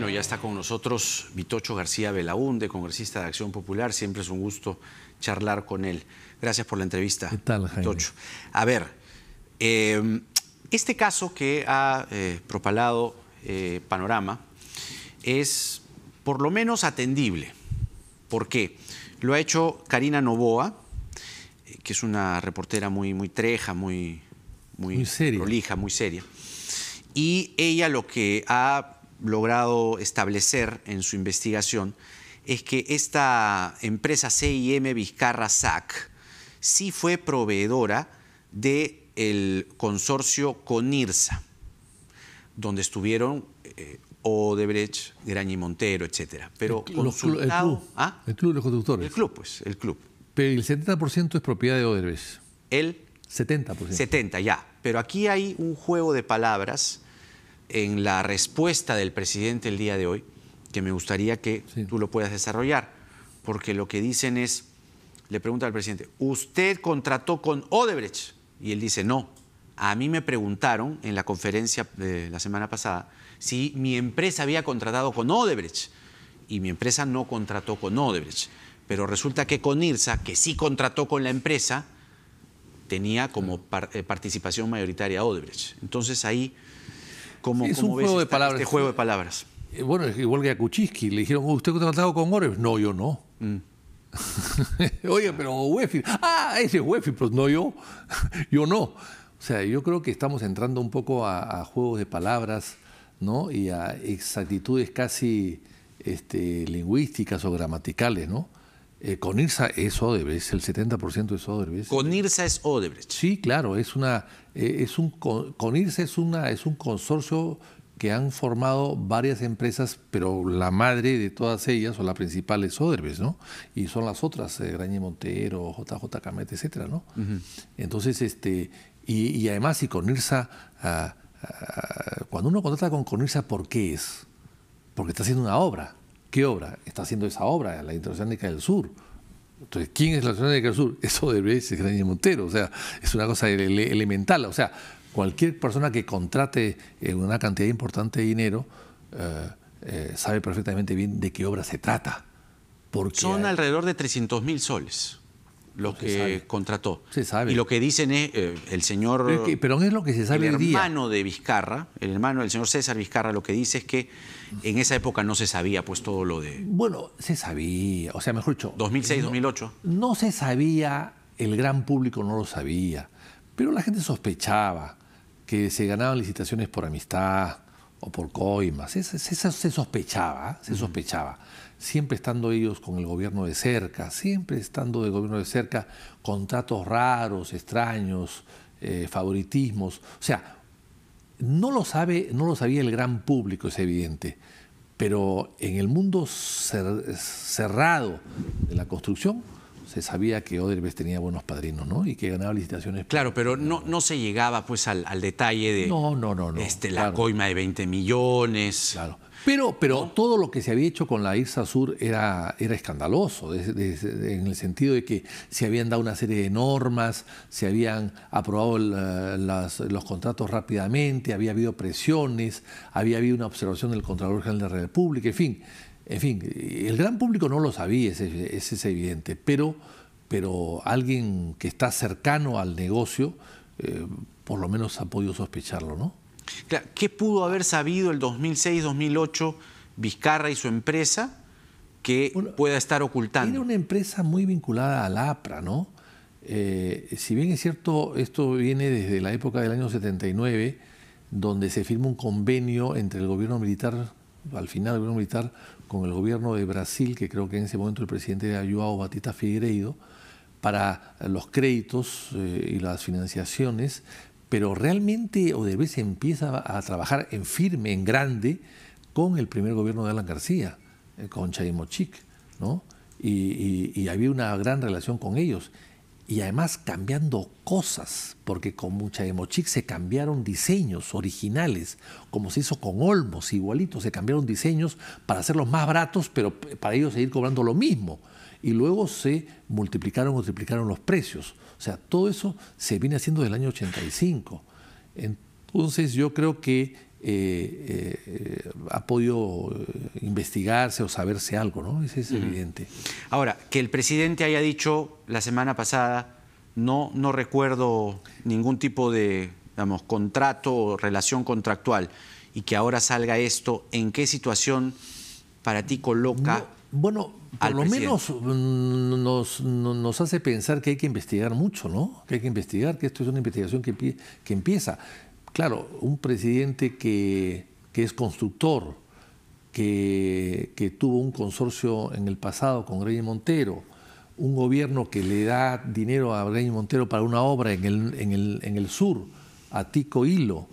Bueno, ya está con nosotros Vitocho García Belaúnde, congresista de Acción Popular. Siempre es un gusto charlar con él. Gracias por la entrevista. ¿Qué tal, Vitocho. A ver, em, este caso que ha eh, propalado eh, Panorama es por lo menos atendible. ¿Por qué? Lo ha hecho Karina Novoa, eh, que es una reportera muy, muy treja, muy, muy, prolija, muy seria. Y ella lo que ha logrado establecer en su investigación es que esta empresa CIM Vizcarra SAC sí fue proveedora del consorcio CONIRSA, donde estuvieron eh, Odebrecht, y Montero, etc. Pero el, club, El club, pues, el club. Pero el 70% es propiedad de Odebrecht. El 70%. 70, ya. Pero aquí hay un juego de palabras en la respuesta del presidente el día de hoy, que me gustaría que tú lo puedas desarrollar, porque lo que dicen es, le pregunta al presidente, ¿usted contrató con Odebrecht? Y él dice, no. A mí me preguntaron en la conferencia de la semana pasada si mi empresa había contratado con Odebrecht. Y mi empresa no contrató con Odebrecht. Pero resulta que con IRSA, que sí contrató con la empresa, tenía como eh, participación mayoritaria Odebrecht. Entonces ahí es un juego de palabras. Este juego de palabras? Eh, bueno, es igual que a Kuchiski, le dijeron, uh, ¿usted ha tratado con Gore? No, yo no. Mm. Oye, pero UEFI. ah, ese es pues no yo, yo no. O sea, yo creo que estamos entrando un poco a, juegos de palabras, ¿no? Y a exactitudes casi este, lingüísticas o gramaticales, ¿no? Eh, con IRSA es Odebrecht, el 70% es Odebrecht. Con IRSA es Odebrecht. Sí, claro, es una, eh, es un, con, es, una, es un consorcio que han formado varias empresas, pero la madre de todas ellas o la principal es Odebrecht, ¿no? Y son las otras, eh, Grañe Montero, JJ Camet, etcétera, ¿no? Entonces, este, y, además, si con IRSA, ah, ah, cuando uno contrata con, con IRSA, ¿por qué es? Porque está haciendo una obra ¿Qué obra? Está haciendo esa obra, la Interoceánica del Sur. Entonces, ¿quién es la Interoceánica del Sur? Eso debería ser Daniel Montero. O sea, es una cosa elemental. O sea, cualquier persona que contrate eh, una cantidad importante de dinero eh, eh, sabe perfectamente bien de qué obra se trata. Son alrededor de 300 mil soles lo que contrató. Se sabe. Y lo que dicen es eh, el señor. Pero es, lo que se sabe El hermano de Vizcarra, el hermano del señor César Vizcarra, lo que dice es que en esa época no se sabía, pues todo lo de. Bueno, se sabía, o sea, mejor dicho. 2006, 2008. No se sabía, el gran público no lo sabía, pero la gente sospechaba que se ganaban licitaciones por amistad, o por coimas. Se, se, sospechaba, se sospechaba. Siempre estando ellos con el gobierno de cerca, siempre estando del gobierno de cerca, contratos raros, extraños, eh, favoritismos. O sea, no lo sabe, no lo sabía el gran público, es evidente. Pero en el mundo cerrado de la construcción, se sabía que Oderbest tenía buenos padrinos, ¿no? Y que ganaba licitaciones. Claro, pero no, no se llegaba pues al, detalle de este, la coima de 20 millones. Claro. Pero, pero todo lo que se había hecho con la IRSA Sur era, era escandaloso, en el sentido de que se habían dado una serie de normas, se habían aprobado los contratos rápidamente, había habido presiones, había habido una observación del Contralor General de la República, en fin. En fin, el gran público no lo sabía, ese, es evidente, pero, pero alguien que está cercano al negocio eh, por lo menos ha podido sospecharlo, ¿no? ¿Qué pudo haber sabido el 2006-2008 Vizcarra y su empresa que pueda estar ocultando? Era una empresa muy vinculada al APRA, ¿no? Eh, si bien es cierto, esto viene desde la época del año 79, donde se firma un convenio entre el gobierno militar al final el gobierno militar con el gobierno de Brasil, que creo que en ese momento el presidente era Joao Batista Figueiredo, para los créditos eh, y las financiaciones, pero realmente o Odebrecht empieza a trabajar en firme, en grande, con el primer gobierno de Alan García, eh, con Chaimochic, ¿no? y había una gran relación con ellos y además cambiando cosas, porque con mucha Mochic se cambiaron diseños originales, como se hizo con Olmos, igualito, se cambiaron diseños para hacerlos más baratos, pero para ellos seguir cobrando lo mismo. Y luego se multiplicaron o los precios. O sea, todo eso se viene haciendo desde el año 85. Entonces yo creo que eh, eh, ha podido investigarse o saberse algo, ¿no? Eso es evidente. Ahora, que el presidente haya dicho la semana pasada, no, no recuerdo ningún tipo de digamos, contrato o relación contractual, y que ahora salga esto, ¿en qué situación para ti coloca? bueno, por al lo menos mm, nos, nos, hace pensar que hay que investigar mucho, ¿no? Que hay que investigar, que esto es una investigación que, que empieza claro, un presidente que, es constructor, que, tuvo un consorcio en el pasado con Rey Montero, un gobierno que le da dinero a Rey Montero para una obra en el sur, a Tico Hilo,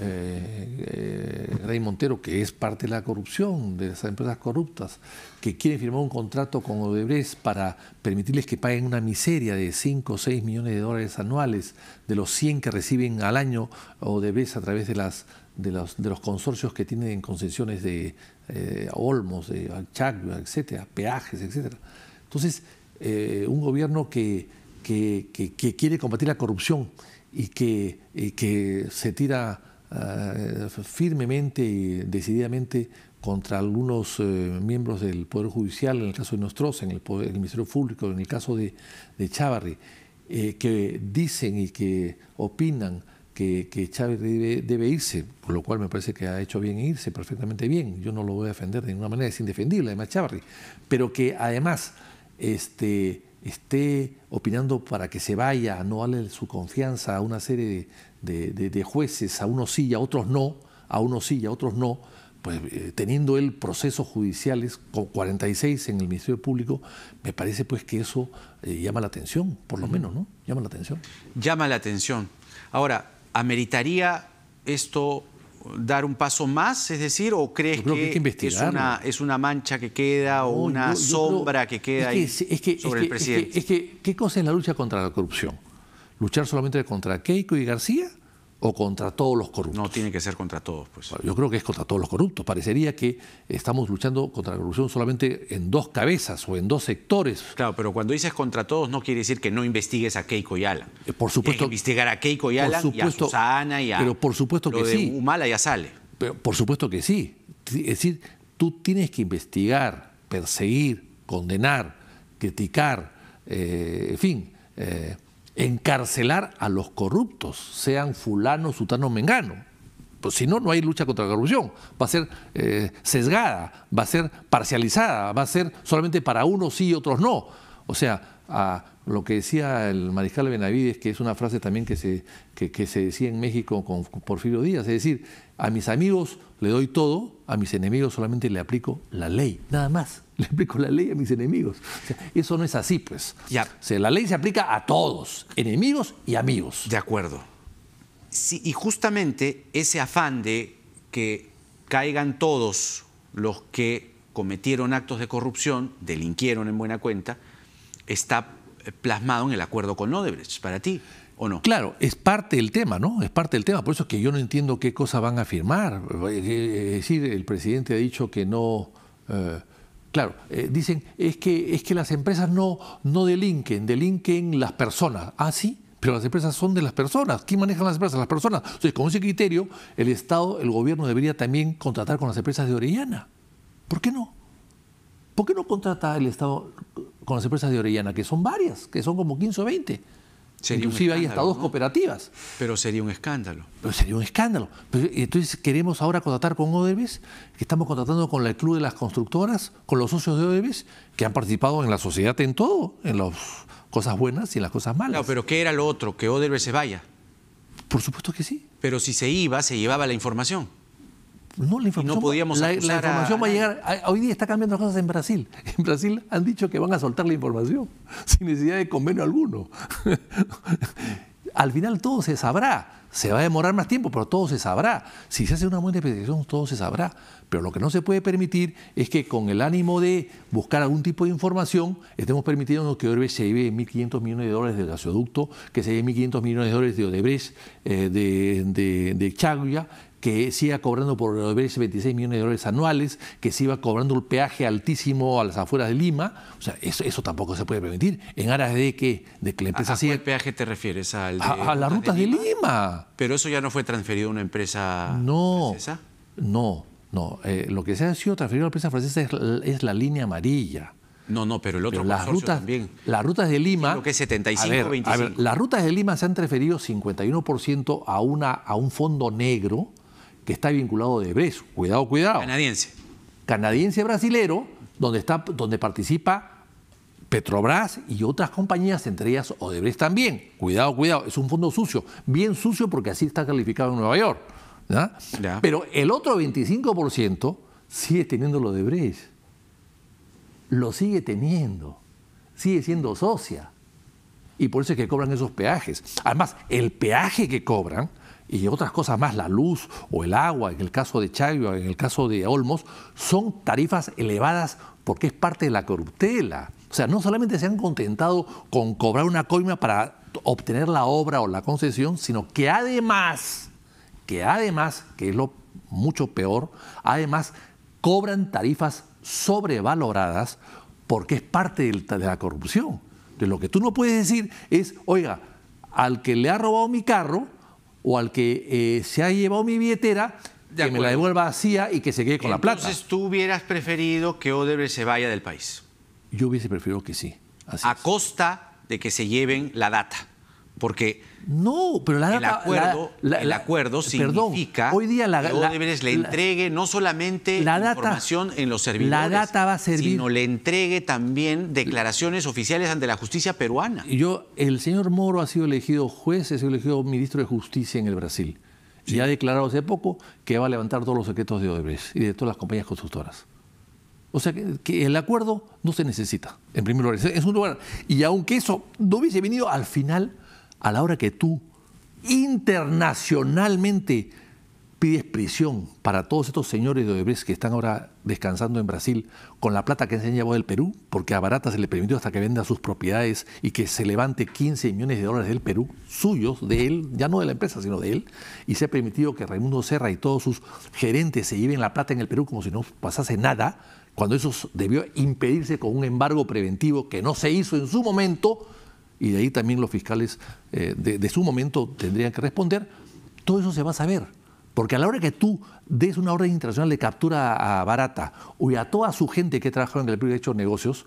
eh, eh, Rey Montero, que es parte de la corrupción, de esas empresas corruptas, que quiere firmar un contrato con Odebrecht para permitirles que paguen una miseria de 5 o 6 millones de dólares anuales de los 100 que reciben al año Odebrecht a través de, las, de, los, consorcios que tienen concesiones de eh, Olmos, de Chaclo, etcétera, peajes, etcétera. Entonces, un gobierno que, que, quiere combatir la corrupción y que, y que se tira eh, firmemente y decididamente contra algunos eh, miembros del Poder Judicial, en el caso de Nostroza, en el, poder, el Ministerio Público, en el caso de, de Chávarri, eh, que dicen y que opinan que, que debe, irse, por lo cual me parece que ha hecho bien irse, perfectamente bien. Yo no lo voy a defender de ninguna manera, es indefendible, además Chávarri, pero que además este, esté opinando para que se vaya, no vale su confianza a una serie de, jueces, a unos sí y a otros no, a unos sí y a otros no, pues eh, teniendo él procesos judiciales con 46 en el Ministerio Público, me parece pues que eso eh, llama la atención, por lo menos, ¿no? Llama la atención. Llama la atención. Ahora, ¿ameritaría esto dar un paso más? Es decir, ¿o crees que, es, una, es, una, mancha que queda o una sombra que queda sobre el presidente? Es que, ¿qué cosa es la lucha contra la corrupción? ¿Luchar solamente contra Keiko y García? o contra todos los corruptos. No tiene que ser contra todos, pues. yo creo que es contra todos los corruptos. Parecería que estamos luchando contra la corrupción solamente en dos cabezas o en dos sectores. Claro, pero cuando dices contra todos no quiere decir que no investigues a Keiko y Alan. Eh, por supuesto. que investigar a Keiko y Alan supuesto, y a Susana y a. Pero por supuesto que lo de sí. Humala ya sale. Pero por supuesto que sí. Es decir, tú tienes que investigar, perseguir, condenar, criticar, eh, en fin. Eh, encarcelar a los corruptos, sean fulano, sutano, mengano. Pues si no, no hay lucha contra la corrupción. Va a ser eh, sesgada, va a ser parcializada, va a ser solamente para unos sí y otros no. O sea, a, lo que decía el mariscal Benavides, que es una frase también que se, que, se decía en México con, Porfirio Díaz, es decir, a mis amigos le doy todo, a mis enemigos solamente le aplico la ley, nada más. Le aplico la ley a mis enemigos. eso no es así, pues. Ya. la ley se aplica a todos, enemigos y amigos. De acuerdo. y justamente ese afán de que caigan todos los que cometieron actos de corrupción, delinquieron en buena cuenta, está plasmado en el acuerdo con Odebrecht, para ti. ¿O no? Claro, es parte del tema, ¿no? Es parte del tema. Por eso es que yo no entiendo qué cosa van a firmar. Eh, eh, es decir, el presidente ha dicho que no. Eh, claro, dicen, es que, es que las empresas no, no delinquen, delinquen las personas. Ah, sí, pero las empresas son de las personas. ¿Quién manejan las empresas? Las personas. Entonces, con ese criterio, el Estado, el gobierno debería también contratar con las empresas de Orellana. ¿Por qué no? ¿Por qué no contrata el Estado con las empresas de Orellana, que son varias, que son como 15 o 20? Inclusive hay hasta dos cooperativas. Pero sería un escándalo. Pero sería un escándalo. Eh, entonces queremos ahora contratar con Odebrecht, que estamos contratando con el Club de las Constructoras, con los socios de Odebrecht, que han participado en la sociedad en todo, en las cosas buenas y en las cosas malas. No, pero ¿qué era lo otro? ¿Que Odebrecht se vaya? Por supuesto que sí. Pero si se iba, se llevaba la información no, la información, no podíamos la, la información va a llegar. Ah, hoy día está cambiando las cosas en Brasil. En Brasil han dicho que van a soltar la información sin necesidad de convenio alguno. Al final todo se sabrá. Se va a demorar más tiempo, pero todo se sabrá. Si se hace una buena investigación, todo se sabrá. Pero lo que no se puede permitir es que con el ánimo de buscar algún tipo de información, estemos permitiendo que Odebrecht se lleve 1.500 millones de dólares del gasoducto, que se lleve 1.500 millones de dólares de Odebrecht, eh, de, de, de que se iba cobrando por los 26 millones de dólares anuales, que se iba cobrando un peaje altísimo a las afueras de Lima. O sea, eso, tampoco se puede permitir. ¿En aras de que, de la empresa ¿A, cuál peaje te refieres? ¿Al a, las rutas de Lima? Pero eso ya no fue transferido a una empresa francesa. No, no. Eh, lo que se ha sido transferido a la empresa francesa es, la línea amarilla. No, no, pero el otro las rutas, también. Las rutas de Lima. Lo que es 75, a 25. A ver, las rutas de Lima se han transferido 51% a, una, a un fondo negro que está vinculado de Odebrecht. Cuidado, cuidado. Canadiense. Canadiense brasilero, donde, está, donde participa Petrobras y otras compañías, entre ellas Odebrecht también. Cuidado, cuidado. Es un fondo sucio. Bien sucio porque así está calificado en Nueva York. Pero el otro 25% sigue teniendo lo de Lo sigue teniendo. Sigue siendo socia. Y por eso es que cobran esos peajes. Además, el peaje que cobran y otras cosas más, la luz o el agua, en el caso de Chayo, en el caso de Olmos, son tarifas elevadas porque es parte de la corruptela. O sea, no solamente se han contentado con cobrar una coima para obtener la obra o la concesión, sino que además, que además, que es lo mucho peor, además cobran tarifas sobrevaloradas porque es parte de la corrupción. De lo que tú no puedes decir es, oiga, al que le ha robado mi carro, o al que eh, se ha llevado mi billetera, que me la devuelva vacía y que se quede con la plata. Entonces, ¿tú hubieras preferido que Odebrecht se vaya del país? Yo hubiese preferido que sí. a costa de que se lleven la data. Porque no, pero la, el acuerdo, el acuerdo significa hoy día la, que Odebrecht le entregue no solamente la información en los servidores, la data va a servir, sino le entregue también declaraciones oficiales ante la justicia peruana. Yo, el señor Moro ha sido elegido juez, ha sido elegido ministro de Justicia en el Brasil. Y ha declarado hace poco que va a levantar todos los secretos de Odebrecht y de todas las compañías constructoras. O sea, que, el acuerdo no se necesita, en primer lugar. Es un lugar. Y aunque eso no hubiese venido al final, a la hora que tú internacionalmente pides prisión para todos estos señores de Odebrecht que están ahora descansando en Brasil con la plata que se han llevado del Perú, porque a Barata se le permitió hasta que venda sus propiedades y que se levante 15 millones de dólares del Perú, suyos, de él, ya no de la empresa, sino de él, y se ha permitido que Raimundo Serra y todos sus gerentes se lleven la plata en el Perú como si no pasase nada, cuando eso debió impedirse con un embargo preventivo que no se hizo en su momento, y de ahí también los fiscales eh, de, su momento tendrían que responder, todo eso se va a saber. Porque a la hora que tú des una orden internacional de captura a Barata o a toda su gente que trabajó en el ha hecho negocios,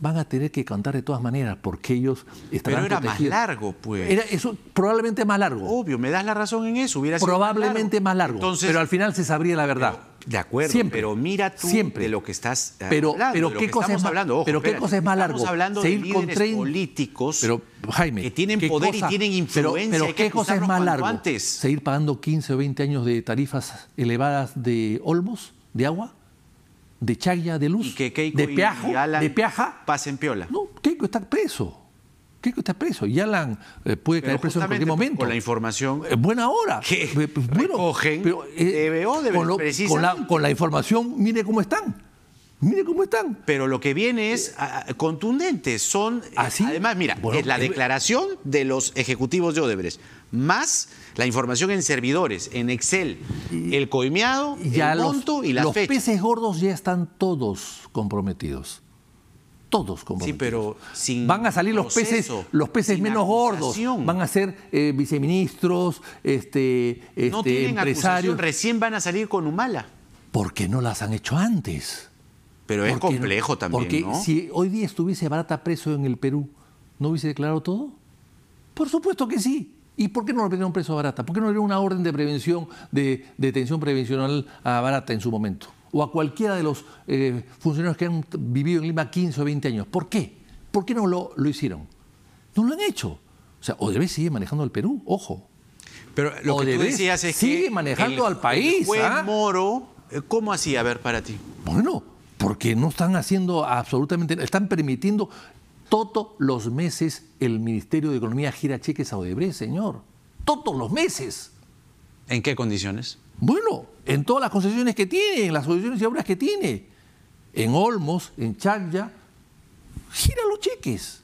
van a tener que cantar de todas maneras porque ellos estarán Pero era más largo, pues. Era eso probablemente más largo. Obvio, me das la razón en eso. Hubiera probablemente sido más largo. pero al final se sabría la verdad. De acuerdo, siempre, pero mira tú siempre. de lo que estás ah, pero, hablando. Pero, qué, cosa es hablando. pero qué cosa más largo. Estamos hablando de con 30... políticos pero, Jaime, que tienen poder y tienen influencia. Pero, qué cosa es más largo. Antes. Seguir pagando 15 o 20 años de tarifas elevadas de olmos, de agua, de chaya, de luz, de peajo, de peaja. Pasen piola. No, Keiko está preso usted está preso. ya Alan eh, puede caer preso en cualquier momento. Con la información. es eh, buena hora. Que bueno, con, la, información, mire cómo están. Mire cómo están. Pero lo que viene es eh, contundente. Son. ¿Así? ¿Ah, además, mira, es la declaración de los ejecutivos de Odebrecht, más la información en servidores, en Excel, el coimeado, el monto y la Los peces gordos ya están todos comprometidos todos como Sí, pero sin van a salir los peces, los peces menos gordos, van a ser eh, viceministros, este, este, no tienen empresarios. Recién van a salir con Humala. Porque no las han hecho antes? Pero es complejo también. Porque si hoy día estuviese Barata preso en el Perú, ¿no hubiese declarado todo? Por supuesto que sí. ¿Y por qué no lo pidieron preso a Barata? ¿Por qué no le dieron una orden de prevención, de detención prevencional a Barata en su momento? o a cualquiera de los eh, funcionarios que han vivido en Lima 15 o 20 años. ¿Por qué? ¿Por qué no lo, lo hicieron? No lo han hecho. O sea, Odebrecht sigue manejando al Perú, ojo. Pero lo que tú decías es sigue manejando al país. El ¿ah? Moro, eh, ¿cómo hacía? A ver, para ti. Bueno, porque no están haciendo absolutamente, están permitiendo todos los meses el Ministerio de Economía gira cheques a Odebrecht, señor. Todos los meses. ¿En qué condiciones? Bueno, en todas las concesiones que tiene, en las concesiones y obras que tiene, en Olmos, en Chagya, gira los cheques.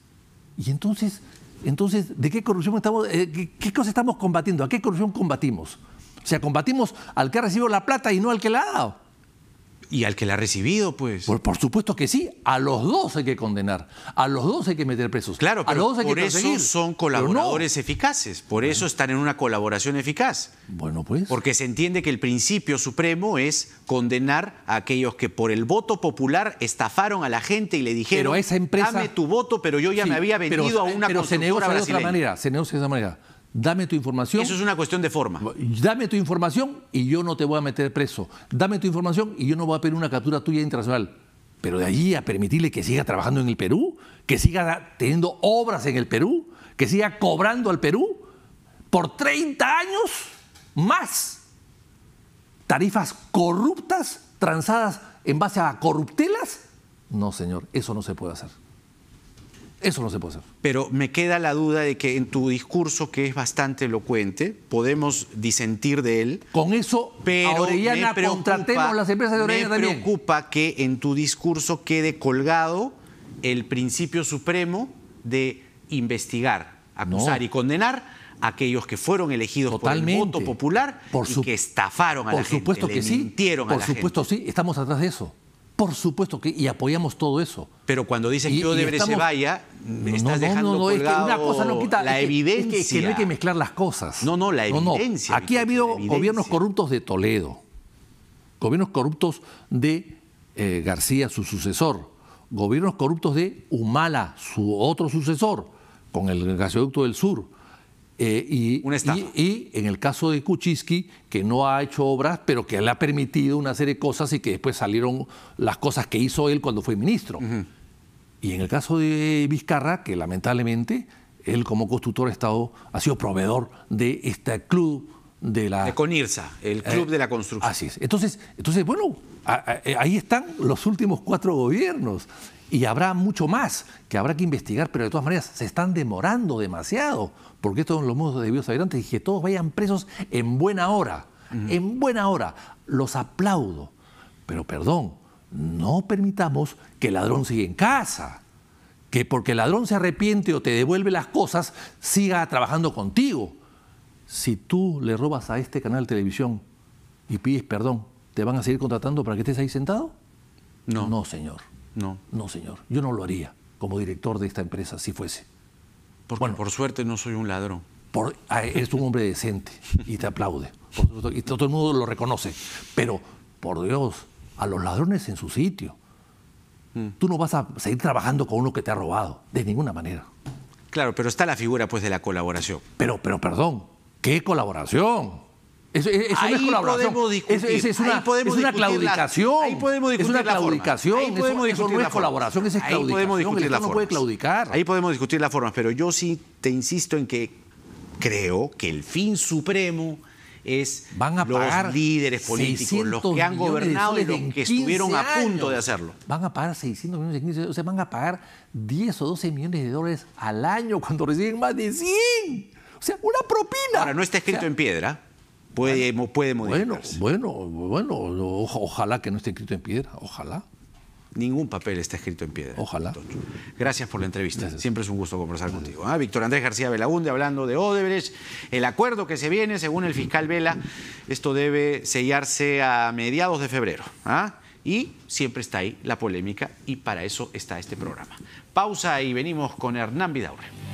Y entonces, entonces ¿de qué corrupción estamos, eh, qué, cosa estamos combatiendo? ¿A qué corrupción combatimos? O sea, combatimos al que ha recibido la plata y no al que la ha dado. Y al que la ha recibido, pues. Por, por, supuesto que sí. A los dos hay que condenar. A los dos hay que meter presos. Claro, pero los por eso son colaboradores eficaces. Por eso están en una colaboración eficaz. Bueno, pues. Porque se entiende que el principio supremo es condenar a aquellos que por el voto popular estafaron a la gente y le dijeron, esa empresa... dame tu voto, pero yo ya me había vendido a una pero se negocia de otra manera. Se negocia de esa manera Dame tu información. Eso es una cuestión de forma. Dame tu información y yo no te voy a meter preso. Dame tu información y yo no voy a pedir una captura tuya internacional. Pero de allí a permitirle que siga trabajando en el Perú, que siga teniendo obras en el Perú, que siga cobrando al Perú por 30 años más tarifas corruptas, transadas en base a corruptelas, no señor, eso no se puede hacer. Eso no se puede hacer. Pero me queda la duda de que en tu discurso, que es bastante elocuente, podemos disentir de él. Con eso, pero a Orellana contratemos las empresas de Orellana también. Me preocupa que en tu discurso quede colgado el principio supremo de investigar, acusar y condenar a aquellos que fueron elegidos por el voto popular y que estafaron a la gente, supuesto que sí. mintieron por a la supuesto sí, estamos atrás de eso. Por supuesto que, y apoyamos todo eso. Pero cuando dicen que Odebrecht se vaya, me estás dejando no, que una cosa no quita la evidencia. Es que, que, no hay que mezclar las cosas. No, no, la evidencia. Aquí ha habido gobiernos corruptos de Toledo, gobiernos corruptos de eh, García, su sucesor, gobiernos corruptos de Humala, su otro sucesor, con el gasoducto del sur eh, y, en el caso de Kuczynski, que no ha hecho obras, pero que le ha permitido una serie de cosas y que después salieron las cosas que hizo él cuando fue ministro. Y en el caso de Vizcarra, que lamentablemente él como constructor ha, estado, ha sido proveedor de este club de la... De Conirsa, el eh, club de la construcción. Así es. Entonces, entonces bueno, eh, ahí están los últimos cuatro gobiernos. Y habrá mucho más que habrá que investigar, pero de todas maneras se están demorando demasiado, porque esto lo hemos debido saber antes y que todos vayan presos en buena hora, en buena hora. Los aplaudo, pero perdón, no permitamos que el ladrón siga en casa, que porque el ladrón se arrepiente o te devuelve las cosas, siga trabajando contigo. Si tú le robas a este canal de televisión y pides perdón, ¿te van a seguir contratando para que estés ahí sentado? No. No, señor. No. No, señor. Yo no lo haría como director de esta empresa si fuese. bueno, por suerte no soy un ladrón. Ah, es un hombre decente y te aplaude. y todo el mundo lo reconoce. Pero, por Dios, a los ladrones en su sitio. Mm. Tú no vas a seguir trabajando con uno que te ha robado, de ninguna manera. Claro, pero está la figura pues de la colaboración. Pero, pero, perdón, ¿qué colaboración? Eso, ahí, es colaboración. Podemos discutir. Eso, es una, es una claudicación. ahí podemos discutir es una La Ahí podemos discutir eso, no colaboración, ahí Podemos discutir la forma Ahí podemos discutir la forma pero yo sí te insisto en que creo que el fin supremo es van a pagar los líderes políticos, los que han gobernado y los que estuvieron a punto de hacerlo. Van a pagar 600 millones de dólares. o sea, van a pagar 10 o 12 millones de dólares al año cuando reciben más de 100. O sea, una propina. Ahora, no está escrito en piedra Puede, bueno, Bueno, bueno, bueno, ojalá que no esté escrito en piedra, ojalá. Ningún papel está escrito en piedra. Ojalá. Gracias por la entrevista. Siempre es un gusto conversar contigo. ¿Ah? Víctor Andrés García Velagunde, hablando de Odebrecht, el acuerdo que se viene, según el fiscal Vela, esto debe sellarse a mediados de febrero. ¿ah? Y siempre está ahí la polémica y para eso está este programa. Pausa y venimos con Hernán Vidaurre.